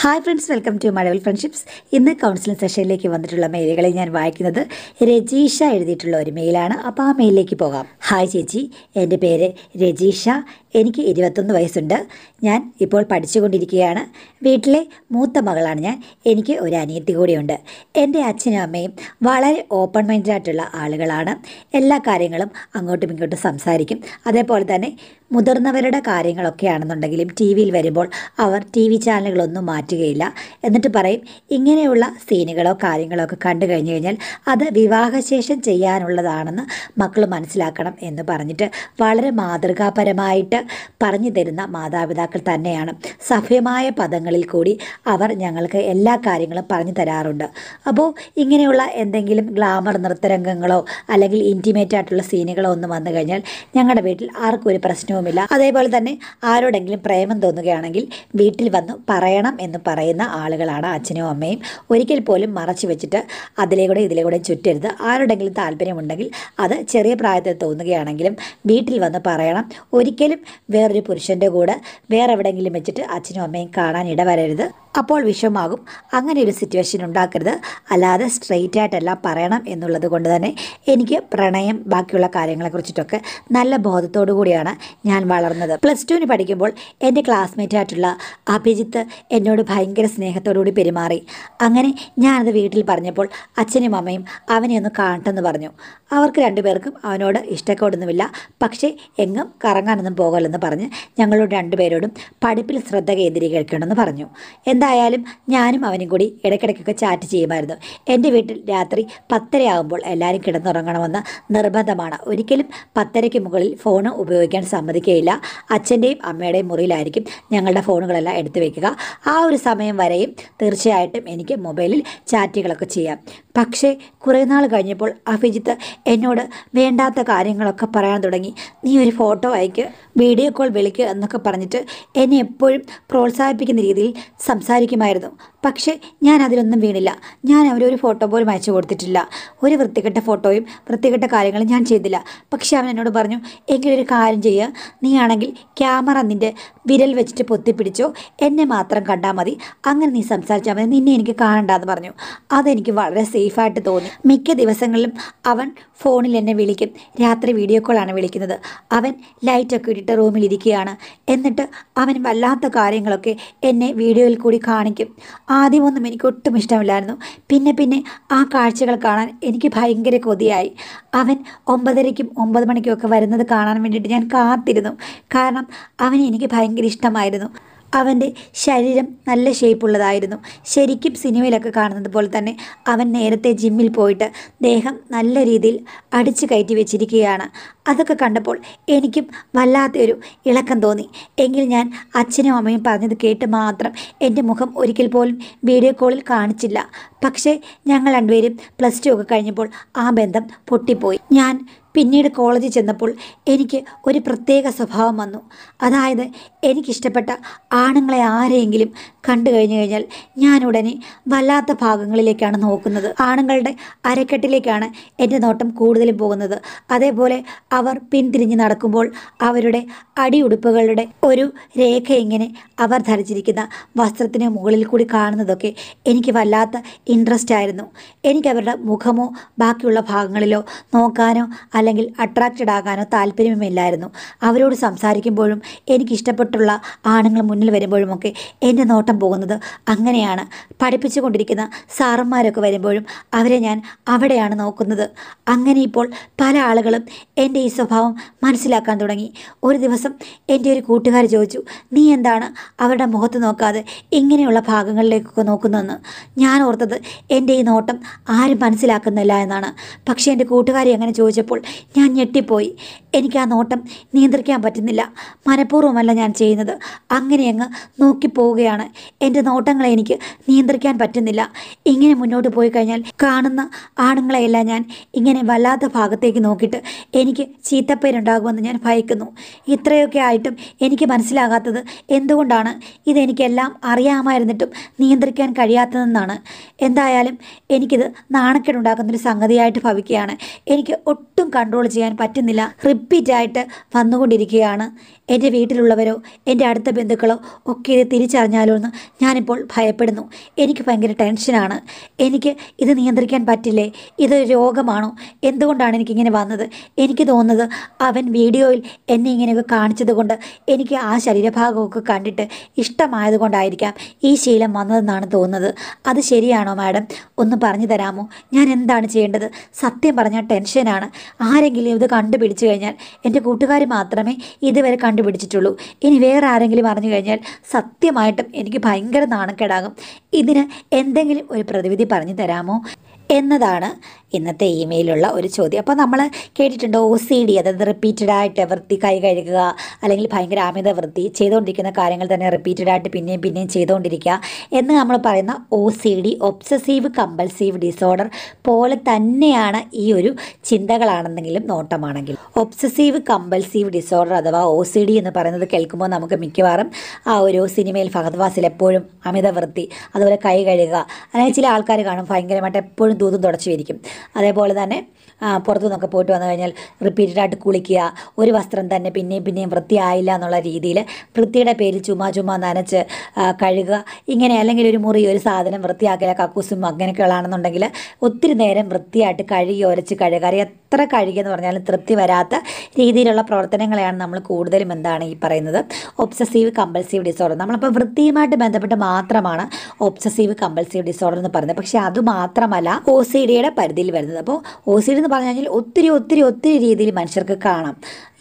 hi friends welcome to Mazhavil friendships ഇന്ന് counselling സെഷനിലേക്ക് വന്നിട്ടുള്ള മെയിലുകളെ ഞാൻ വായിക്കുന്നത് രജീഷ എഴുതിയിട്ടുള്ള ഒരു മെയിലാണ് അപ്പോൾ ആ മെയിലിലേക്ക് പോകാം ഹായ് ചേച്ചി എൻ്റെ പേര് രജീഷ എനിക്ക് ഇരുപത്തൊന്ന് വയസ്സുണ്ട് ഞാൻ ഇപ്പോൾ പഠിച്ചുകൊണ്ടിരിക്കുകയാണ് വീട്ടിലെ മൂത്ത മകളാണ് ഞാൻ എനിക്ക് ഒരു അനിയത്തി കൂടിയുണ്ട് എൻ്റെ അച്ഛനും അമ്മയും വളരെ ഓപ്പൺ മൈൻഡായിട്ടുള്ള ആളുകളാണ് എല്ലാ കാര്യങ്ങളും അങ്ങോട്ടും ഇങ്ങോട്ടും സംസാരിക്കും അതേപോലെ തന്നെ മുതിർന്നവരുടെ കാര്യങ്ങളൊക്കെ ആണെന്നുണ്ടെങ്കിലും ടി വിയിൽ വരുമ്പോൾ അവർ ടി വി ചാനലുകളൊന്നും മാറ്റുകയില്ല എന്നിട്ട് പറയും ഇങ്ങനെയുള്ള സീനുകളോ കാര്യങ്ങളോ ഒക്കെ കണ്ടു കഴിഞ്ഞു കഴിഞ്ഞാൽ അത് വിവാഹശേഷം ചെയ്യാനുള്ളതാണെന്ന് മക്കൾ മനസ്സിലാക്കണം എന്ന് പറഞ്ഞിട്ട് വളരെ മാതൃകാപരമായിട്ട് പറഞ്ഞു തരുന്ന മാതാപിതാക്കൾ തന്നെയാണ് സഭ്യമായ പദങ്ങളിൽ കൂടി അവർ ഞങ്ങൾക്ക് എല്ലാ കാര്യങ്ങളും പറഞ്ഞു തരാറുണ്ട് അപ്പോൾ ഇങ്ങനെയുള്ള എന്തെങ്കിലും ഗ്ലാമർ നൃത്തരംഗങ്ങളോ അല്ലെങ്കിൽ ഇൻറ്റിമേറ്റ് ആയിട്ടുള്ള സീനുകളോ ഒന്നും വന്നു കഴിഞ്ഞാൽ ഞങ്ങളുടെ വീട്ടിൽ ആർക്കും ഒരു പ്രശ്നവും പ്രശ്നവുമില്ല അതേപോലെ തന്നെ ആരോടെങ്കിലും പ്രേമം തോന്നുകയാണെങ്കിൽ വീട്ടിൽ വന്ന് പറയണം എന്ന് പറയുന്ന ആളുകളാണ് അച്ഛനും അമ്മയും ഒരിക്കൽ പോലും മറച്ചു വെച്ചിട്ട് അതിലേക്കൂടെ ഇതിലേക്കൂടെ ചുറ്റരുത് ആരോടെങ്കിലും താല്പര്യമുണ്ടെങ്കിൽ അത് ചെറിയ പ്രായത്തിൽ തോന്നുകയാണെങ്കിലും വീട്ടിൽ വന്ന് പറയണം ഒരിക്കലും വേറൊരു പുരുഷൻ്റെ കൂടെ വേറെ എവിടെയെങ്കിലും വെച്ചിട്ട് അച്ഛനും അമ്മയും കാണാൻ ഇടവരരുത് അപ്പോൾ വിഷമാകും അങ്ങനെ ഒരു സിറ്റുവേഷൻ ഉണ്ടാക്കരുത് അല്ലാതെ സ്ട്രെയിറ്റ് ആയിട്ടല്ല പറയണം എന്നുള്ളത് കൊണ്ട് തന്നെ എനിക്ക് പ്രണയം ബാക്കിയുള്ള കാര്യങ്ങളെക്കുറിച്ചിട്ടൊക്കെ നല്ല ബോധത്തോടു കൂടിയാണ് ഞാൻ വളർന്നത് പ്ലസ് ടുവിന് പഠിക്കുമ്പോൾ എൻ്റെ ക്ലാസ്മേറ്റ് ആയിട്ടുള്ള അഭിജിത്ത് എന്നോട് ഭയങ്കര സ്നേഹത്തോടുകൂടി പെരുമാറി അങ്ങനെ ഞാനത് വീട്ടിൽ പറഞ്ഞപ്പോൾ അച്ഛനും അമ്മയും അവനെ ഒന്ന് കാണട്ടെന്ന് പറഞ്ഞു അവർക്ക് രണ്ടുപേർക്കും അവനോട് ഇഷ്ടക്കോടൊന്നുമില്ല പക്ഷേ എങ്ങും കറങ്ങാനൊന്നും പോകലെന്ന് പറഞ്ഞ് ഞങ്ങളോട് രണ്ടുപേരോടും പഠിപ്പിൽ ശ്രദ്ധ കേന്ദ്രീകരിക്കണമെന്ന് പറഞ്ഞു എന്തായാലും ഞാനും അവനും കൂടി ഇടയ്ക്കിടയ്ക്കൊക്കെ ചാറ്റ് ചെയ്യുമായിരുന്നു എൻ്റെ വീട്ടിൽ രാത്രി പത്തരയാകുമ്പോൾ എല്ലാവരും കിടന്നുറങ്ങണമെന്ന് നിർബന്ധമാണ് ഒരിക്കലും പത്തരയ്ക്ക് മുകളിൽ ഫോൺ ഉപയോഗിക്കാൻ സമ്മതി സാധിക്കുകയില്ല അച്ഛൻ്റെയും അമ്മയുടെയും മുറിയിലായിരിക്കും ഞങ്ങളുടെ ഫോണുകളെല്ലാം എടുത്തു വയ്ക്കുക ആ ഒരു സമയം വരെയും തീർച്ചയായിട്ടും എനിക്ക് മൊബൈലിൽ ചാറ്റുകളൊക്കെ ചെയ്യാം പക്ഷേ കുറേ നാൾ കഴിഞ്ഞപ്പോൾ അഭിജിത്ത് എന്നോട് വേണ്ടാത്ത കാര്യങ്ങളൊക്കെ പറയാൻ തുടങ്ങി നീ ഒരു ഫോട്ടോ അയക്ക് വീഡിയോ കോൾ വിളിക്കുക എന്നൊക്കെ പറഞ്ഞിട്ട് എന്നെ എപ്പോഴും പ്രോത്സാഹിപ്പിക്കുന്ന രീതിയിൽ സംസാരിക്കുമായിരുന്നു പക്ഷേ ഞാൻ അതിലൊന്നും വീണില്ല ഞാൻ അവരെ ഒരു ഫോട്ടോ പോലും അയച്ചു കൊടുത്തിട്ടില്ല ഒരു വൃത്തികെട്ട ഫോട്ടോയും വൃത്തികെട്ട കാര്യങ്ങളും ഞാൻ ചെയ്തില്ല പക്ഷേ അവൻ എന്നോട് പറഞ്ഞു എങ്കിലൊരു കാര്യം ചെയ്യുക നീ ആണെങ്കിൽ ക്യാമറ നിൻ്റെ വിരൽ വെച്ചിട്ട് പൊത്തിപ്പിടിച്ചോ എന്നെ മാത്രം കണ്ടാൽ മതി അങ്ങനെ നീ സംസാരിച്ചാൽ മതി നിന്നെ എനിക്ക് എന്ന് പറഞ്ഞു അതെനിക്ക് വളരെ സേഫായിട്ട് തോന്നി മിക്ക ദിവസങ്ങളിലും അവൻ ഫോണിൽ എന്നെ വിളിക്കും രാത്രി വീഡിയോ കോളാണ് വിളിക്കുന്നത് അവൻ ലൈറ്റൊക്കെ ഇട്ടിട്ട് റൂമിലിരിക്കുകയാണ് എന്നിട്ട് അവൻ വല്ലാത്ത കാര്യങ്ങളൊക്കെ എന്നെ വീഡിയോയിൽ കൂടി കാണിക്കും ആദ്യമൊന്നും എനിക്ക് ഒട്ടും ഇഷ്ടമില്ലായിരുന്നു പിന്നെ പിന്നെ ആ കാഴ്ചകൾ കാണാൻ എനിക്ക് ഭയങ്കര കൊതിയായി അവൻ ഒമ്പതരയ്ക്കും ഒമ്പത് മണിക്കും ഒക്കെ വരുന്നത് കാണാൻ വേണ്ടിയിട്ട് ഞാൻ കാത്തിരുന്നു കാരണം അവനെ എനിക്ക് ഭയങ്കര ഇഷ്ടമായിരുന്നു അവൻ്റെ ശരീരം നല്ല ഷേപ്പുള്ളതായിരുന്നു ശരിക്കും സിനിമയിലൊക്കെ കാണുന്നത് പോലെ തന്നെ അവൻ നേരത്തെ ജിമ്മിൽ പോയിട്ട് ദേഹം നല്ല രീതിയിൽ അടിച്ചു കയറ്റി വെച്ചിരിക്കുകയാണ് അതൊക്കെ കണ്ടപ്പോൾ എനിക്കും വല്ലാത്തൊരു ഇളക്കം തോന്നി എങ്കിൽ ഞാൻ അച്ഛനും അമ്മയും പറഞ്ഞത് കേട്ട് മാത്രം എൻ്റെ മുഖം ഒരിക്കൽ പോലും വീഡിയോ കോളിൽ കാണിച്ചില്ല പക്ഷേ ഞങ്ങൾ രണ്ടുപേരും പ്ലസ് ടു ഒക്കെ കഴിഞ്ഞപ്പോൾ ആ ബന്ധം പൊട്ടിപ്പോയി ഞാൻ പിന്നീട് കോളേജിൽ ചെന്നപ്പോൾ എനിക്ക് ഒരു പ്രത്യേക സ്വഭാവം വന്നു അതായത് എനിക്കിഷ്ടപ്പെട്ട ആണുങ്ങളെ ആരെയെങ്കിലും കണ്ടു കഴിഞ്ഞു കഴിഞ്ഞാൽ ഞാൻ ഉടനെ വല്ലാത്ത ഭാഗങ്ങളിലേക്കാണ് നോക്കുന്നത് ആണുങ്ങളുടെ അരക്കെട്ടിലേക്കാണ് എൻ്റെ നോട്ടം കൂടുതലും പോകുന്നത് അതേപോലെ അവർ പിന്തിരിഞ്ഞ് നടക്കുമ്പോൾ അവരുടെ അടിയുടുപ്പുകളുടെ ഒരു രേഖ എങ്ങനെ അവർ ധരിച്ചിരിക്കുന്ന വസ്ത്രത്തിന് മുകളിൽ കൂടി കാണുന്നതൊക്കെ എനിക്ക് വല്ലാത്ത ഇൻട്രസ്റ്റ് ആയിരുന്നു എനിക്കവരുടെ മുഖമോ ബാക്കിയുള്ള ഭാഗങ്ങളിലോ നോക്കാനോ അല്ലെങ്കിൽ അട്രാക്റ്റഡ് ആകാനോ താല്പര്യമില്ലായിരുന്നു അവരോട് സംസാരിക്കുമ്പോഴും എനിക്കിഷ്ടപ്പെട്ടുള്ള ആണുങ്ങൾ മുന്നിൽ വരുമ്പോഴുമൊക്കെ എൻ്റെ നോട്ടം പോകുന്നത് അങ്ങനെയാണ് പഠിപ്പിച്ചുകൊണ്ടിരിക്കുന്ന സാറന്മാരൊക്കെ വരുമ്പോഴും അവരെ ഞാൻ അവിടെയാണ് നോക്കുന്നത് അങ്ങനെ ഇപ്പോൾ പല ആളുകളും എൻ്റെ ഈ സ്വഭാവം മനസ്സിലാക്കാൻ തുടങ്ങി ഒരു ദിവസം എൻ്റെ ഒരു കൂട്ടുകാർ ചോദിച്ചു നീ എന്താണ് അവരുടെ മുഖത്ത് നോക്കാതെ ഇങ്ങനെയുള്ള ഭാഗങ്ങളിലേക്കൊക്കെ നോക്കുന്നതെന്ന് ഞാൻ ഓർത്തത് എൻ്റെ ഈ നോട്ടം ആരും മനസ്സിലാക്കുന്നില്ല എന്നാണ് പക്ഷേ എൻ്റെ കൂട്ടുകാരി അങ്ങനെ ചോദിച്ചപ്പോൾ ഞാൻ ഞെട്ടിപ്പോയി എനിക്ക് ആ നോട്ടം നിയന്ത്രിക്കാൻ പറ്റുന്നില്ല മനഃപൂർവ്വമല്ല ഞാൻ ചെയ്യുന്നത് അങ്ങനെ അങ്ങ് നോക്കിപ്പോവുകയാണ് എൻ്റെ നോട്ടങ്ങളെ എനിക്ക് നിയന്ത്രിക്കാൻ പറ്റുന്നില്ല ഇങ്ങനെ മുന്നോട്ട് പോയി കഴിഞ്ഞാൽ കാണുന്ന ആണുങ്ങളെയെല്ലാം ഞാൻ ഇങ്ങനെ വല്ലാത്ത ഭാഗത്തേക്ക് നോക്കിയിട്ട് എനിക്ക് ചീത്തപ്പേരുണ്ടാകുമെന്ന് ഞാൻ ഭയക്കുന്നു ഇത്രയൊക്കെ ആയിട്ടും എനിക്ക് മനസ്സിലാകാത്തത് എന്തുകൊണ്ടാണ് ഇതെനിക്കെല്ലാം അറിയാമായിരുന്നിട്ടും നിയന്ത്രിക്കാൻ കഴിയാത്തതെന്നാണ് എന്തായാലും എനിക്കിത് നാണക്കേടുണ്ടാക്കുന്നൊരു സംഗതിയായിട്ട് ഭവിക്കുകയാണ് എനിക്ക് ഒട്ടും കൺട്രോൾ ചെയ്യാൻ പറ്റുന്നില്ല റിപ്പീറ്റായിട്ട് വന്നുകൊണ്ടിരിക്കുകയാണ് എൻ്റെ വീട്ടിലുള്ളവരോ എൻ്റെ അടുത്ത ബന്ധുക്കളോ ഒക്കെ ഇത് തിരിച്ചറിഞ്ഞാലോ എന്ന് ഞാനിപ്പോൾ ഭയപ്പെടുന്നു എനിക്ക് ഭയങ്കര ടെൻഷനാണ് എനിക്ക് ഇത് നിയന്ത്രിക്കാൻ പറ്റില്ലേ ഇത് രോഗമാണോ എന്തുകൊണ്ടാണ് എനിക്കിങ്ങനെ വന്നത് എനിക്ക് തോന്നുന്നത് അവൻ വീഡിയോയിൽ എന്നെ ഇങ്ങനെയൊക്കെ കാണിച്ചത് എനിക്ക് ആ ശരീരഭാഗമൊക്കെ കണ്ടിട്ട് ഇഷ്ടമായത് ഈ ശീലം വന്നതെന്നാണ് തോന്നുന്നത് അത് ശരിയാണോ മാഡം ഒന്ന് പറഞ്ഞു തരാമോ ഞാൻ എന്താണ് ചെയ്യേണ്ടത് സത്യം പറഞ്ഞാൽ ടെൻഷനാണ് ആരെങ്കിലും ഇത് കണ്ടുപിടിച്ചു കഴിഞ്ഞാൽ എൻ്റെ കൂട്ടുകാർ മാത്രമേ ഇതുവരെ കണ്ടു കണ്ടുപിടിച്ചിട്ടുള്ളൂ ഇനി വേറെ ആരെങ്കിലും അറിഞ്ഞു കഴിഞ്ഞാൽ സത്യമായിട്ടും എനിക്ക് ഭയങ്കര നാണക്കേടാകും ഇതിന് എന്തെങ്കിലും ഒരു പ്രതിവിധി പറഞ്ഞു തരാമോ എന്നതാണ് ഇന്നത്തെ ഇമെയിലുള്ള ഒരു ചോദ്യം അപ്പോൾ നമ്മൾ കേട്ടിട്ടുണ്ട് ഒ സി ഡി അതായത് റിപ്പീറ്റഡ് ആയിട്ട് വൃത്തി കൈ കഴുകുക അല്ലെങ്കിൽ ഭയങ്കര ആമിത വൃത്തി ചെയ്തുകൊണ്ടിരിക്കുന്ന കാര്യങ്ങൾ തന്നെ റിപ്പീറ്റഡ് ആയിട്ട് പിന്നെയും പിന്നെയും ചെയ്തുകൊണ്ടിരിക്കുക എന്ന് നമ്മൾ പറയുന്ന O C D obsessive compulsive disorder പോലെ തന്നെയാണ് ഈ ഒരു ചിന്തകളാണെന്നെങ്കിലും നോട്ടമാണെങ്കിലും ഒബ്സസീവ് കമ്പൾസീവ് ഡിസോർഡർ അഥവാ ഒ സി ഡി എന്ന് പറയുന്നത് കേൾക്കുമ്പോൾ നമുക്ക് മിക്കവാറും ആ ഒരു സിനിമയിൽ ഫഹദ് വാസിൽ എപ്പോഴും അമിത വൃത്തി അതുപോലെ കൈ കഴുകുക അല്ലെങ്കിൽ ചില ആൾക്കാർ കാണും ഭയങ്കരമായിട്ട് എപ്പോഴും ദൂതും തുടച്ചുമിരിക്കും അതേപോലെ തന്നെ പുറത്തു നിന്നൊക്കെ പോയിട്ട് വന്നു കഴിഞ്ഞാൽ റിപ്പീറ്റഡ് ആയിട്ട് കുളിക്കുക ഒരു വസ്ത്രം തന്നെ പിന്നെയും പിന്നെയും വൃത്തിയായില്ല എന്നുള്ള രീതിയിൽ വൃത്തിയുടെ പേരിൽ ചുമ്മാ ചുമ്മാ നനച്ച് കഴുകുക ഇങ്ങനെ അല്ലെങ്കിൽ ഒരു മുറി ഒരു സാധനം വൃത്തിയാക്കില്ല കക്കൂസും ഉള്ളതാണെന്നുണ്ടെങ്കിൽ ഒത്തിരി നേരം വൃത്തിയായിട്ട് കഴുകി ഉരച്ച് കഴുകാറിയ എത്ര കഴുകിയെന്ന് പറഞ്ഞാലും തൃപ്തി വരാത്ത രീതിയിലുള്ള പ്രവർത്തനങ്ങളെയാണ് നമ്മൾ കൂടുതലും എന്താണ് ഈ പറയുന്നത് ഒബ്സസീവ് കമ്പൽസീവ് ഡിസോർഡർ നമ്മളപ്പോൾ വൃത്തിയുമായിട്ട് ബന്ധപ്പെട്ട് മാത്രമാണ് ഒബ്സസീവ് കമ്പൽസീവ് ഡിസോർഡർ എന്ന് പറയുന്നത് പക്ഷേ അത് മാത്രമല്ല ഒ സി ഡിയുടെ പരിധിയിൽ വരുന്നത് അപ്പോൾ ഒ സി ഡി എന്ന് പറഞ്ഞു കഴിഞ്ഞാൽ ഒത്തിരി ഒത്തിരി ഒത്തിരി രീതിയിൽ മനുഷ്യർക്ക് കാണാം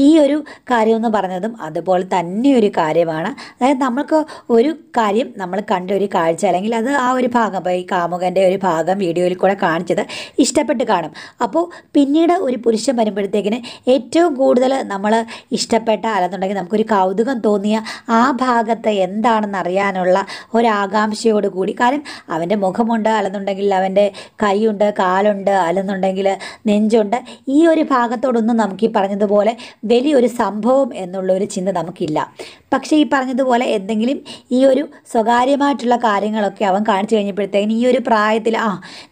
ഈ ഒരു കാര്യമെന്ന് പറഞ്ഞതും അതുപോലെ തന്നെ ഒരു കാര്യമാണ് അതായത് നമ്മൾക്ക് ഒരു കാര്യം നമ്മൾ കണ്ട ഒരു കാഴ്ച അല്ലെങ്കിൽ അത് ആ ഒരു ഭാഗം ഈ കാമുകൻ്റെ ഒരു ഭാഗം വീഡിയോയിൽ കൂടെ കാണിച്ചത് ഇഷ്ടപ്പെട്ട് കാണും അപ്പോൾ പിന്നീട് ഒരു പുരുഷൻ വരുമ്പോഴത്തേക്കിന് ഏറ്റവും കൂടുതൽ നമ്മൾ ഇഷ്ടപ്പെട്ട അല്ലെന്നുണ്ടെങ്കിൽ നമുക്കൊരു കൗതുകം തോന്നിയ ആ ഭാഗത്ത് എന്താണെന്ന് അറിയാനുള്ള ഒരാകാംക്ഷയോട് കൂടി കാരണം അവൻ്റെ മുഖമുണ്ട് അല്ലെന്നുണ്ടെങ്കിൽ അവൻ്റെ കൈയുണ്ട് കാലുണ്ട് അല്ലെന്നുണ്ടെങ്കിൽ നെഞ്ചുണ്ട് ഈ ഒരു ഭാഗത്തോടൊന്നും നമുക്ക് ഈ പറഞ്ഞതുപോലെ വലിയൊരു സംഭവം എന്നുള്ള ഒരു ചിന്ത നമുക്കില്ല പക്ഷേ ഈ പറഞ്ഞതുപോലെ എന്തെങ്കിലും ഈ ഒരു സ്വകാര്യമായിട്ടുള്ള കാര്യങ്ങളൊക്കെ അവൻ കാണിച്ചു കഴിഞ്ഞപ്പോഴത്തേക്കിന് ഈ ഒരു പ്രായത്തിൽ ആ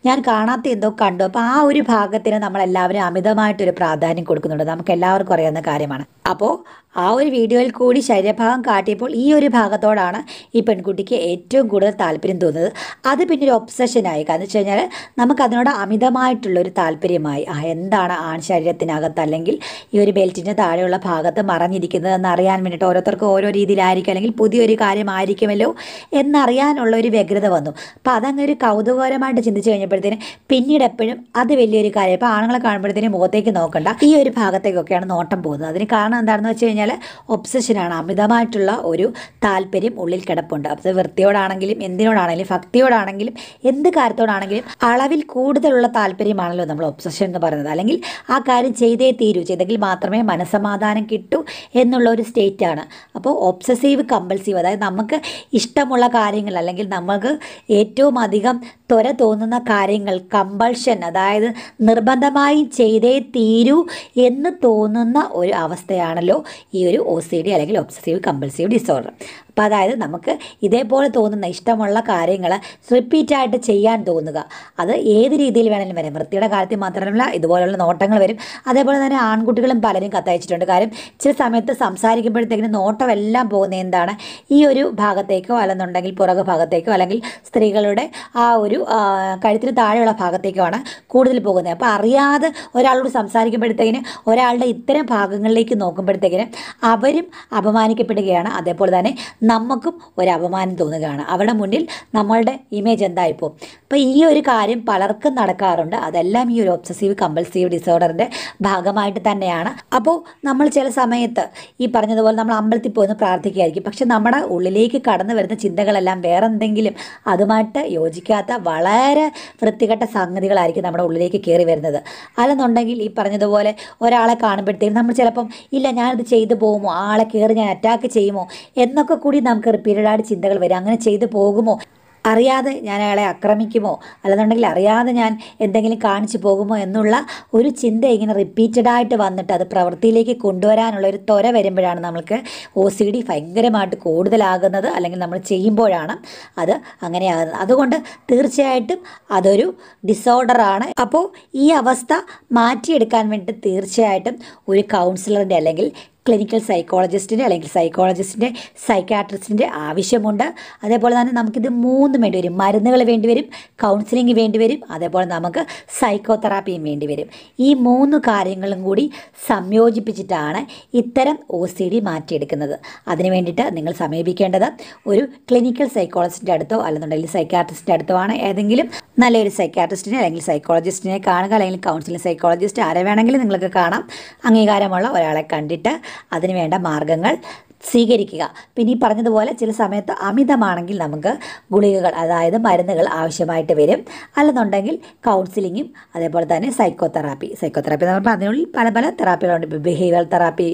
ഞാൻ കാണാത്ത എന്തോ കണ്ടു അപ്പോൾ ആ ഒരു ഭാഗത്തിന് നമ്മളെല്ലാവരും അമിതമായിട്ടൊരു പ്രാധാന്യം കൊടുക്കുന്നുണ്ട് നമുക്ക് എല്ലാവർക്കും അറിയാവുന്ന കാര്യമാണ് അപ്പോൾ ആ ഒരു വീഡിയോയിൽ കൂടി ശരീരഭാഗം കാട്ടിയപ്പോൾ ഈ ഒരു ഭാഗത്തോടാണ് ഈ പെൺകുട്ടിക്ക് ഏറ്റവും കൂടുതൽ താല്പര്യം തോന്നുന്നത് അത് പിന്നെ ഒരു ഒബ്സഷനായി കാരണം വെച്ച് കഴിഞ്ഞാൽ നമുക്ക് അതിനോട് അമിതമായിട്ടുള്ളൊരു താല്പര്യമായി ആ എന്താണ് ആൺ ശരീരത്തിനകത്ത് അല്ലെങ്കിൽ ഈ ഒരു ബെൽറ്റിൻ്റെ താഴെയുള്ള ഭാഗത്ത് മറഞ്ഞിരിക്കുന്നത് എന്നറിയാൻ വേണ്ടിയിട്ട് ഓരോരുത്തർക്കും ഓരോ രീതിയിലായിരിക്കും അല്ലെങ്കിൽ പുതിയൊരു കാര്യമായിരിക്കുമല്ലോ എന്നറിയാനുള്ള ഒരു വ്യഗ്രത വന്നു അപ്പോൾ അതങ്ങനെ ഒരു കൗതുകകരമായിട്ട് ചിന്തിച്ചു കഴിഞ്ഞപ്പോഴത്തേനും പിന്നീട് എപ്പോഴും അത് വലിയൊരു കാര്യം ഇപ്പോൾ ആണുങ്ങളെ കാണുമ്പോഴത്തേനും മുഖത്തേക്ക് നോക്കണ്ട ഈ ഒരു ഭാഗത്തേക്കൊക്കെയാണ് നോട്ടം പോകുന്നത് അതിന് കാരണം കാരണം എന്താണെന്ന് വെച്ച് കഴിഞ്ഞാൽ ഒബ്സഷനാണ് അമിതമായിട്ടുള്ള ഒരു താല്പര്യം ഉള്ളിൽ കിടപ്പുണ്ട് അപ്പോൾ വൃത്തിയോടാണെങ്കിലും എന്തിനോടാണെങ്കിലും ഭക്തിയോടാണെങ്കിലും എന്ത് കാര്യത്തോടാണെങ്കിലും അളവിൽ കൂടുതലുള്ള താല്പര്യമാണല്ലോ നമ്മൾ ഒബ്സഷൻ എന്ന് പറയുന്നത് അല്ലെങ്കിൽ ആ കാര്യം ചെയ്തേ തീരൂ ചെയ്തെങ്കിൽ മാത്രമേ മനസ്സമാധാനം കിട്ടൂ എന്നുള്ള ഒരു സ്റ്റേറ്റാണ് അപ്പോൾ ഒബ്സസീവ് കമ്പൽസീവ് അതായത് നമുക്ക് ഇഷ്ടമുള്ള കാര്യങ്ങൾ അല്ലെങ്കിൽ നമുക്ക് ഏറ്റവും അധികം ത്വര തോന്നുന്ന കാര്യങ്ങൾ കമ്പൾഷൻ അതായത് നിർബന്ധമായി ചെയ്തേ തീരൂ എന്ന് തോന്നുന്ന ഒരു അവസ്ഥയാണ് അതാണല്ലോ ഈ ഒരു ഒ സി ഡി അല്ലെങ്കിൽ ഒബ്സസീവ് കമ്പൾസീവ് ഡിസോർഡർ അപ്പോൾ അതായത് നമുക്ക് ഇതേപോലെ തോന്നുന്ന ഇഷ്ടമുള്ള കാര്യങ്ങൾ റിപ്പീറ്റായിട്ട് ചെയ്യാൻ തോന്നുക അത് ഏത് രീതിയിൽ വേണമെങ്കിലും വരാം വൃത്തിയുടെ കാര്യത്തിൽ മാത്രമല്ല ഇതുപോലെയുള്ള നോട്ടങ്ങൾ വരും അതേപോലെ തന്നെ ആൺകുട്ടികളും പലരും കത്തയച്ചിട്ടുണ്ട് കാര്യം ചില സമയത്ത് സംസാരിക്കുമ്പോഴത്തേക്കിന് നോട്ടമെല്ലാം പോകുന്ന എന്താണ് ഈ ഒരു ഭാഗത്തേക്കോ അല്ലെന്നുണ്ടെങ്കിൽ പുറകു ഭാഗത്തേക്കോ അല്ലെങ്കിൽ സ്ത്രീകളുടെ ആ ഒരു കഴുത്തിന് താഴെയുള്ള ഭാഗത്തേക്കോ ആണ് കൂടുതൽ പോകുന്നത് അപ്പോൾ അറിയാതെ ഒരാളോട് സംസാരിക്കുമ്പോഴത്തേക്കിന് ഒരാളുടെ ഇത്തരം ഭാഗങ്ങളിലേക്ക് നോക്കുമ്പോഴത്തേക്കിന് അവരും അപമാനിക്കപ്പെടുകയാണ് അതേപോലെ തന്നെ നമുക്കും ഒരു അപമാനം തോന്നുകയാണ് അവരുടെ മുന്നിൽ നമ്മളുടെ ഇമേജ് എന്തായിപ്പോൾ അപ്പോൾ ഈ ഒരു കാര്യം പലർക്കും നടക്കാറുണ്ട് അതെല്ലാം ഈ ഒരു ഒബ്സസീവ് കമ്പൾസീവ് ഡിസോർഡറിൻ്റെ ഭാഗമായിട്ട് തന്നെയാണ് അപ്പോൾ നമ്മൾ ചില സമയത്ത് ഈ പറഞ്ഞതുപോലെ നമ്മൾ അമ്പലത്തിൽ പോയി പ്രാർത്ഥിക്കുകയായിരിക്കും പക്ഷെ നമ്മുടെ ഉള്ളിലേക്ക് കടന്നു വരുന്ന ചിന്തകളെല്ലാം വേറെ എന്തെങ്കിലും അതുമായിട്ട് യോജിക്കാത്ത വളരെ വൃത്തികെട്ട സംഗതികളായിരിക്കും നമ്മുടെ ഉള്ളിലേക്ക് കയറി വരുന്നത് അല്ലെന്നുണ്ടെങ്കിൽ ഈ പറഞ്ഞതുപോലെ ഒരാളെ കാണുമ്പോഴത്തേക്കും നമ്മൾ ചിലപ്പം ഇല്ല ഞാനിത് ചെയ്തു പോകുമോ ആളെ കയറി ഞാൻ അറ്റാക്ക് ചെയ്യുമോ എന്നൊക്കെ കൂടി കൂടി നമുക്ക് റിപ്പീറ്റഡ് ചിന്തകൾ വരും അങ്ങനെ ചെയ്തു പോകുമോ അറിയാതെ ഞാൻ അയാളെ ആക്രമിക്കുമോ അല്ലെന്നുണ്ടെങ്കിൽ അറിയാതെ ഞാൻ എന്തെങ്കിലും കാണിച്ചു പോകുമോ എന്നുള്ള ഒരു ചിന്ത ഇങ്ങനെ റിപ്പീറ്റഡായിട്ട് വന്നിട്ട് അത് പ്രവൃത്തിയിലേക്ക് കൊണ്ടുവരാനുള്ള ഒരു തൊര വരുമ്പോഴാണ് നമ്മൾക്ക് ഒ സി ഡി ഭയങ്കരമായിട്ട് കൂടുതലാകുന്നത് അല്ലെങ്കിൽ നമ്മൾ ചെയ്യുമ്പോഴാണ് അത് അങ്ങനെയാകുന്നത് അതുകൊണ്ട് തീർച്ചയായിട്ടും അതൊരു ഡിസോർഡറാണ് അപ്പോൾ ഈ അവസ്ഥ മാറ്റിയെടുക്കാൻ വേണ്ടി തീർച്ചയായിട്ടും ഒരു കൗൺസിലറിൻ്റെ അല്ലെങ്കിൽ ക്ലിനിക്കൽ സൈക്കോളജിസ്റ്റിൻ്റെ അല്ലെങ്കിൽ സൈക്കോളജിസ്റ്റിൻ്റെ സൈക്കാട്രിസ്റ്റിൻ്റെ ആവശ്യമുണ്ട് അതേപോലെ തന്നെ നമുക്കിത് മൂന്നും വേണ്ടി വരും മരുന്നുകൾ വേണ്ടി വരും കൗൺസിലിംഗ് വേണ്ടി വരും അതേപോലെ നമുക്ക് സൈക്കോതെറാപ്പിയും വേണ്ടി വരും ഈ മൂന്ന് കാര്യങ്ങളും കൂടി സംയോജിപ്പിച്ചിട്ടാണ് ഇത്തരം ഒ സി ഡി മാറ്റിയെടുക്കുന്നത് അതിന് വേണ്ടിയിട്ട് നിങ്ങൾ സമീപിക്കേണ്ടത് ഒരു ക്ലിനിക്കൽ സൈക്കോളജിസ്റ്റിൻ്റെ അടുത്തോ അല്ലെന്നുണ്ടെങ്കിൽ സൈക്കാട്രിസ്റ്റിൻ്റെ അടുത്തോ ആണ് ഏതെങ്കിലും നല്ലൊരു സൈക്കാട്രിസ്റ്റിനെ അല്ലെങ്കിൽ സൈക്കോളജിസ്റ്റിനെ കാണുക അല്ലെങ്കിൽ കൗൺസിലിംഗ് സൈക്കോളജിസ്റ്റ് ആരെ വേണമെങ്കിലും നിങ്ങൾക്ക് കാണാം അംഗീകാരമുള്ള ഒരാളെ കണ്ടിട്ട് അതിനുവേണ്ട മാർഗങ്ങൾ സ്വീകരിക്കുക പിന്നെ ഈ പറഞ്ഞതുപോലെ ചില സമയത്ത് അമിതമാണെങ്കിൽ നമുക്ക് ഗുളികകൾ അതായത് മരുന്നുകൾ ആവശ്യമായിട്ട് വരും അല്ലെന്നുണ്ടെങ്കിൽ കൗൺസിലിങ്ങും അതേപോലെ തന്നെ സൈക്കോ തെറാപ്പി സൈക്കോ തെറാപ്പി എന്ന് പറഞ്ഞാൽ അതിനുള്ളിൽ പല പല തെറാപ്പികളുണ്ട് behaviour therapy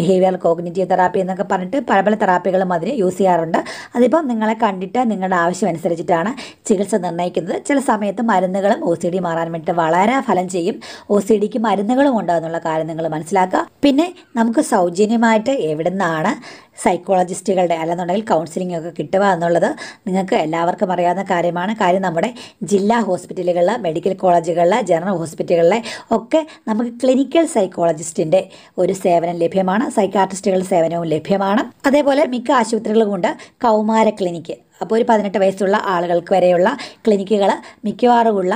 behaviour cognitive therapy എന്നൊക്കെ പറഞ്ഞിട്ട് പല പല തെറാപ്പികളും അതിന് യൂസ് ചെയ്യാറുണ്ട് അതിപ്പം നിങ്ങളെ കണ്ടിട്ട് നിങ്ങളുടെ ആവശ്യം അനുസരിച്ചിട്ടാണ് ചികിത്സ നിർണ്ണയിക്കുന്നത് ചില സമയത്ത് മരുന്നുകളും ഒ സി ഡി മാറാൻ വേണ്ടിയിട്ട് വളരെ ഫലം ചെയ്യും ഒ സി ഡിക്ക് മരുന്നുകളും എന്നുള്ള കാര്യം നിങ്ങൾ മനസ്സിലാക്കുക പിന്നെ നമുക്ക് സൗജന്യമായിട്ട് എവിടെ നിന്നാണ് സൈക്കോളജിസ്റ്റുകളുടെ അല്ലെന്നുണ്ടെങ്കിൽ കൗൺസിലിംഗ് ഒക്കെ കിട്ടുക എന്നുള്ളത് നിങ്ങൾക്ക് എല്ലാവർക്കും അറിയാവുന്ന കാര്യമാണ് കാര്യം നമ്മുടെ ജില്ലാ ഹോസ്പിറ്റലുകളിൽ മെഡിക്കൽ കോളേജുകളിൽ ജനറൽ ഹോസ്പിറ്റലുകളിലെ ഒക്കെ നമുക്ക് ക്ലിനിക്കൽ സൈക്കോളജിസ്റ്റിൻ്റെ ഒരു സേവനം ലഭ്യമാണ് സൈക്കാട്രിസ്റ്റുകളുടെ സേവനവും ലഭ്യമാണ് അതേപോലെ മിക്ക ആശുപത്രികളും കൊണ്ട് കൗമാര ക്ലിനിക്ക് അപ്പോൾ ഒരു പതിനെട്ട് വയസ്സുള്ള ആളുകൾക്ക് വരെയുള്ള ക്ലിനിക്കുകൾ മിക്കവാറുമുള്ള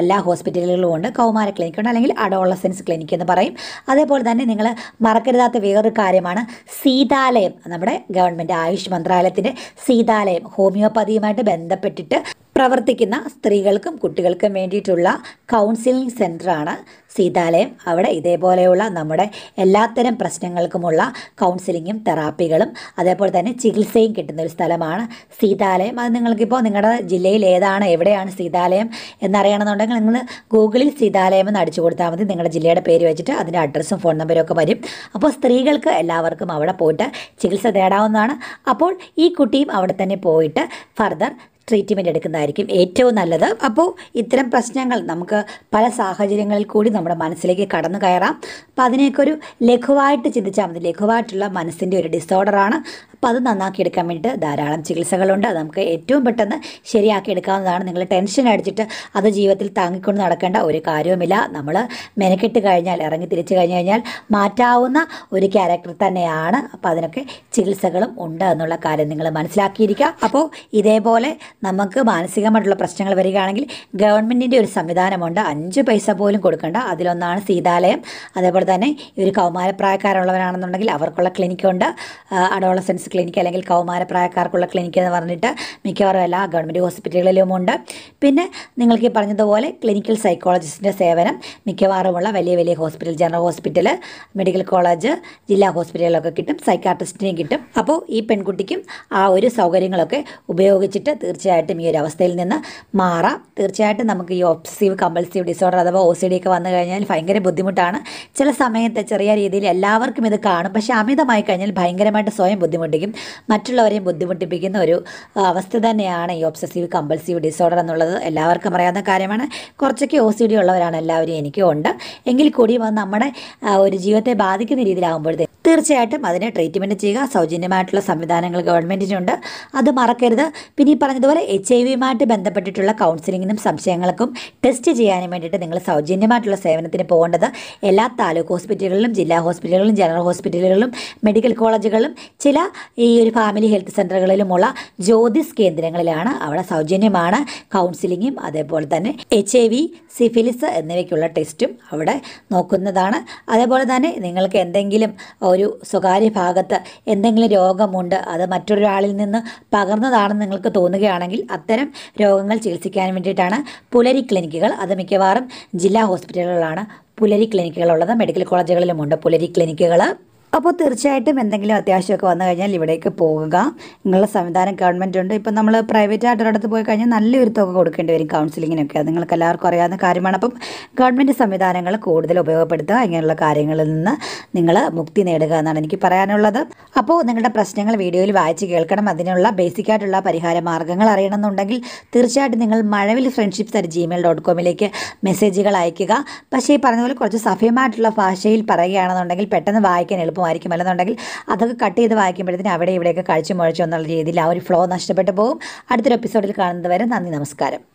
എല്ലാ ഹോസ്പിറ്റലുകളിലും ഉണ്ട് കൗമാര ക്ലിനിക്കുണ്ട് അല്ലെങ്കിൽ അഡോളസൻസ് ക്ലിനിക്ക് എന്ന് പറയും അതേപോലെ തന്നെ നിങ്ങൾ മറക്കരുതാത്ത വേറൊരു കാര്യമാണ് സീതാലയം നമ്മുടെ ഗവൺമെൻറ് ആയുഷ് മന്ത്രാലയത്തിൻ്റെ സീതാലയം ഹോമിയോപ്പതിയുമായിട്ട് ബന്ധപ്പെട്ടിട്ട് പ്രവർത്തിക്കുന്ന സ്ത്രീകൾക്കും കുട്ടികൾക്കും വേണ്ടിയിട്ടുള്ള കൗൺസിലിംഗ് സെൻ്ററാണ് സീതാലയം അവിടെ ഇതേപോലെയുള്ള നമ്മുടെ എല്ലാത്തരം പ്രശ്നങ്ങൾക്കുമുള്ള കൗൺസിലിങ്ങും തെറാപ്പികളും അതേപോലെ തന്നെ ചികിത്സയും കിട്ടുന്ന ഒരു സ്ഥലമാണ് സീതാലയം അത് നിങ്ങൾക്കിപ്പോൾ നിങ്ങളുടെ ജില്ലയിൽ ഏതാണ് എവിടെയാണ് സീതാലയം എന്നറിയണമെന്നുണ്ടെങ്കിൽ നിങ്ങൾ ഗൂഗിളിൽ സീതാലയം എന്ന് അടിച്ചു കൊടുത്താൽ മതി നിങ്ങളുടെ ജില്ലയുടെ പേര് വെച്ചിട്ട് അതിൻ്റെ അഡ്രസ്സും ഫോൺ നമ്പരും ഒക്കെ വരും അപ്പോൾ സ്ത്രീകൾക്ക് എല്ലാവർക്കും അവിടെ പോയിട്ട് ചികിത്സ തേടാവുന്നതാണ് അപ്പോൾ ഈ കുട്ടിയും അവിടെ തന്നെ പോയിട്ട് ഫർദർ ട്രീറ്റ്മെൻറ്റ് എടുക്കുന്നതായിരിക്കും ഏറ്റവും നല്ലത് അപ്പോൾ ഇത്തരം പ്രശ്നങ്ങൾ നമുക്ക് പല സാഹചര്യങ്ങളിൽ കൂടി നമ്മുടെ മനസ്സിലേക്ക് കടന്നു കയറാം അപ്പം അതിനെയൊക്കെ ഒരു ലഘുവായിട്ട് ചിന്തിച്ചാൽ മതി ലഘുവായിട്ടുള്ള മനസ്സിൻ്റെ ഒരു ഡിസോർഡറാണ് അപ്പോൾ അത് നന്നാക്കി എടുക്കാൻ വേണ്ടിയിട്ട് ധാരാളം ചികിത്സകളുണ്ട് അത് നമുക്ക് ഏറ്റവും പെട്ടെന്ന് ശരിയാക്കി എടുക്കാവുന്നതാണ് നിങ്ങൾ ടെൻഷൻ അടിച്ചിട്ട് അത് ജീവിതത്തിൽ താങ്ങിക്കൊണ്ട് നടക്കേണ്ട ഒരു കാര്യവുമില്ല നമ്മൾ മെനക്കെട്ട് കഴിഞ്ഞാൽ ഇറങ്ങി തിരിച്ചു കഴിഞ്ഞു കഴിഞ്ഞാൽ മാറ്റാവുന്ന ഒരു ക്യാരക്ടർ തന്നെയാണ് അപ്പോൾ അതിനൊക്കെ ചികിത്സകളും ഉണ്ട് എന്നുള്ള കാര്യം നിങ്ങൾ മനസ്സിലാക്കിയിരിക്കുക അപ്പോൾ ഇതേപോലെ നമുക്ക് മാനസികമായിട്ടുള്ള പ്രശ്നങ്ങൾ വരികയാണെങ്കിൽ ഗവൺമെൻറ്റിൻ്റെ ഒരു സംവിധാനമുണ്ട് അഞ്ച് പൈസ പോലും കൊടുക്കേണ്ട അതിലൊന്നാണ് സീതാലയം അതേപോലെ തന്നെ ഒരു കൗമാരപ്രായക്കാരുള്ളവരാണെന്നുണ്ടെങ്കിൽ അവർക്കുള്ള ക്ലിനിക്കുണ്ട് അഡോളസൻസ് ക്ലിനിക്ക് അല്ലെങ്കിൽ കൗമാരപ്രായക്കാർക്കുള്ള ക്ലിനിക്ക് എന്ന് പറഞ്ഞിട്ട് മിക്കവാറും എല്ലാ ഗവൺമെൻറ് ഹോസ്പിറ്റലുകളിലുമുണ്ട് പിന്നെ നിങ്ങൾക്ക് ഈ പറഞ്ഞതുപോലെ ക്ലിനിക്കൽ സൈക്കോളജിസ്റ്റിൻ്റെ സേവനം മിക്കവാറുമുള്ള വലിയ വലിയ hospital general hospital medical college ജില്ലാ ഹോസ്പിറ്റലുകളൊക്കെ കിട്ടും സൈക്കാട്രിസ്റ്റിനെയും കിട്ടും അപ്പോൾ ഈ പെൺകുട്ടിക്കും ആ ഒരു സൗകര്യങ്ങളൊക്കെ ഉപയോഗിച്ചിട്ട് തീർച്ചയായും തീർച്ചയായിട്ടും ഈ ഒരു അവസ്ഥയിൽ നിന്ന് മാറാം തീർച്ചയായിട്ടും നമുക്ക് ഈ ഒബ്സീവ് കമ്പൾസീവ് ഡിസോർഡർ അഥവാ ഒ സി ഡി ഒക്കെ വന്നു കഴിഞ്ഞാൽ ഭയങ്കര ബുദ്ധിമുട്ടാണ് ചില സമയത്ത് ചെറിയ രീതിയിൽ എല്ലാവർക്കും ഇത് കാണും പക്ഷേ അമിതമായി കഴിഞ്ഞാൽ ഭയങ്കരമായിട്ട് സ്വയം ബുദ്ധിമുട്ടിക്കും മറ്റുള്ളവരെയും ബുദ്ധിമുട്ടിപ്പിക്കുന്ന ഒരു അവസ്ഥ തന്നെയാണ് ഈ ഒബ്സസീവ് കമ്പൾസീവ് ഡിസോർഡർ എന്നുള്ളത് എല്ലാവർക്കും അറിയാവുന്ന കാര്യമാണ് കുറച്ചൊക്കെ ഒ സി ഡി ഉള്ളവരാണ് എല്ലാവരും എനിക്കും ഉണ്ട് എങ്കിൽ കൂടിയും അത് നമ്മുടെ ഒരു ജീവിതത്തെ ബാധിക്കുന്ന രീതിയിലാകുമ്പോഴത്തേക്ക് തീർച്ചയായിട്ടും അതിനെ ട്രീറ്റ്മെൻറ്റ് ചെയ്യുക സൗജന്യമായിട്ടുള്ള സംവിധാനങ്ങൾ ഗവൺമെൻറ്റിനുണ്ട് അത് മറക്കരുത് പിന്നെ ഈ പറഞ്ഞതുപോലെ എച്ച് ഐ വിയുമായിട്ട് ബന്ധപ്പെട്ടിട്ടുള്ള കൗൺസിലിങ്ങിനും സംശയങ്ങൾക്കും ടെസ്റ്റ് ചെയ്യാനും വേണ്ടിയിട്ട് നിങ്ങൾ സൗജന്യമായിട്ടുള്ള സേവനത്തിന് പോകേണ്ടത് എല്ലാ താലൂക്ക് ഹോസ്പിറ്റലുകളിലും ജില്ലാ ഹോസ്പിറ്റലുകളിലും ജനറൽ ഹോസ്പിറ്റലുകളിലും മെഡിക്കൽ കോളേജുകളിലും ചില ഈ ഒരു ഫാമിലി ഹെൽത്ത് സെൻ്ററുകളിലുമുള്ള ജ്യോതിസ് കേന്ദ്രങ്ങളിലാണ് അവിടെ സൗജന്യമാണ് കൗൺസിലിങ്ങും അതേപോലെ തന്നെ എച്ച് ഐ വി സിഫിലിസ് എന്നിവയ്ക്കുള്ള ടെസ്റ്റും അവിടെ നോക്കുന്നതാണ് അതേപോലെ തന്നെ നിങ്ങൾക്ക് എന്തെങ്കിലും ഒരു സ്വകാര്യ ഭാഗത്ത് എന്തെങ്കിലും രോഗമുണ്ട് അത് മറ്റൊരാളിൽ നിന്ന് പകർന്നതാണെന്ന് നിങ്ങൾക്ക് തോന്നുകയാണെങ്കിൽ അത്തരം രോഗങ്ങൾ ചികിത്സിക്കാൻ വേണ്ടിയിട്ടാണ് പുലരി ക്ലിനിക്കുകൾ അത് മിക്കവാറും ജില്ലാ ഹോസ്പിറ്റലുകളിലാണ് പുലരി ക്ലിനിക്കുകളുള്ളത് മെഡിക്കൽ കോളേജുകളിലുമുണ്ട് പുലരി ക്ലിനിക്കുകൾ അപ്പോൾ തീർച്ചയായിട്ടും എന്തെങ്കിലും അത്യാവശ്യമൊക്കെ വന്നു കഴിഞ്ഞാൽ ഇവിടേക്ക് പോകുക നിങ്ങളുടെ സംവിധാനം ഗവൺമെൻറ് ഉണ്ട് ഇപ്പം നമ്മൾ പ്രൈവറ്റ് ഒരിടത്ത് പോയി കഴിഞ്ഞാൽ നല്ലൊരു തുക കൊടുക്കേണ്ടി വരും കൗൺസിലിങ്ങിനൊക്കെ അത് നിങ്ങൾക്ക് എല്ലാവർക്കും അറിയാവുന്ന കാര്യമാണ് അപ്പം ഗവൺമെൻറ് സംവിധാനങ്ങൾ കൂടുതൽ ഉപയോഗപ്പെടുത്തുക ഇങ്ങനെയുള്ള കാര്യങ്ങളിൽ നിന്ന് നിങ്ങൾ മുക്തി നേടുക എന്നാണ് എനിക്ക് പറയാനുള്ളത് അപ്പോൾ നിങ്ങളുടെ പ്രശ്നങ്ങൾ വീഡിയോയിൽ വായിച്ച് കേൾക്കണം അതിനുള്ള ബേസിക് ആയിട്ടുള്ള പരിഹാര മാർഗ്ഗങ്ങൾ അറിയണമെന്നുണ്ടെങ്കിൽ തീർച്ചയായിട്ടും നിങ്ങൾ Mazhavil friendship at Gmail dot കോമിലേക്ക് മെസ്സേജുകൾ അയക്കുക പക്ഷേ ഈ പറഞ്ഞതുപോലെ കുറച്ച് സഫ്യമായിട്ടുള്ള ഭാഷയിൽ പറയുകയാണെന്നുണ്ടെങ്കിൽ പെട്ടെന്ന് വായിക്കാൻ എളുപ്പം ആയിരിക്കും അല്ലെന്നുണ്ടെങ്കിൽ അതൊക്കെ കട്ട് ചെയ്ത് വായിക്കുമ്പോഴത്തേന് അവിടെ ഇവിടെയൊക്കെ കഴിച്ചു മുഴച്ചു എന്നുള്ള രീതിയിൽ ആ ഒരു ഫ്ലോ നഷ്ടപ്പെട്ടു പോകും അടുത്തൊരു എപ്പിസോഡിൽ കാണുന്നത് വരെ നന്ദി നമസ്കാരം